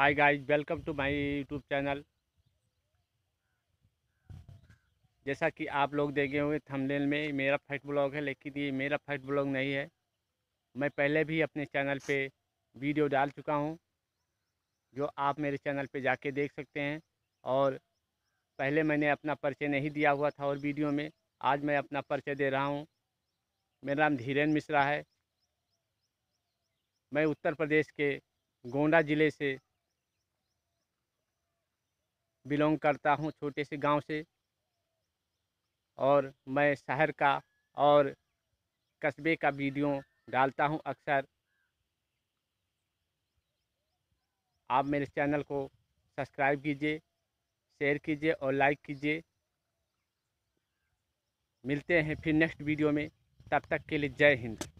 hi guys welcome to my YouTube channel जैसा कि आप लोग देखे होंगे थंबनेल में मेरा फर्स्ट ब्लॉग है लेकिन ये मेरा फर्स्ट ब्लॉग नहीं है मैं पहले भी अपने चैनल पे वीडियो डाल चुका हूँ जो आप मेरे चैनल पे जाके देख सकते हैं और पहले मैंने अपना परिचय नहीं दिया हुआ था और वीडियो में आज मैं अपना परिचय दे रहा हूँ मेरा नाम धीरेन्द्र मिश्रा है मैं उत्तर प्रदेश के गोंडा ज़िले से बिलोंग करता हूँ छोटे से गांव से और मैं शहर का और कस्बे का वीडियो डालता हूँ अक्सर आप मेरे चैनल को सब्सक्राइब कीजिए शेयर कीजिए और लाइक कीजिए मिलते हैं फिर नेक्स्ट वीडियो में तब तक के लिए जय हिंद